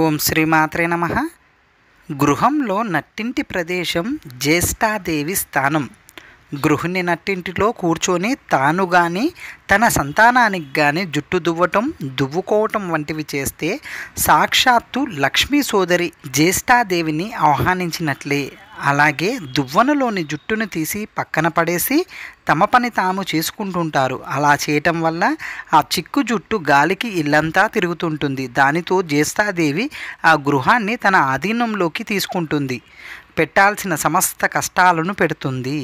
ఓం శ్రీమాత్రే నమ గృహంలో నట్టింటి ప్రదేశం జ్యేష్ఠాదేవి స్థానం గృహిణి నట్టింటిలో కూర్చొని తాను కానీ తన సంతానానికి కానీ జుట్టు దువ్వటం దువ్వుకోవటం వంటివి చేస్తే సాక్షాత్తు లక్ష్మీ సోదరి జ్యేష్ఠాదేవిని ఆహ్వానించినట్లే అలాగే దువ్వనలోని జుట్టును తీసి పక్కన పడేసి తమ పని తాము చేసుకుంటుంటారు అలా చేయటం వల్ల ఆ చిక్కు జుట్టు గాలికి ఇల్లంతా తిరుగుతుంటుంది దానితో జ్యేష్ఠాదేవి ఆ గృహాన్ని తన ఆధీనంలోకి తీసుకుంటుంది పెట్టాల్సిన సమస్త కష్టాలను పెడుతుంది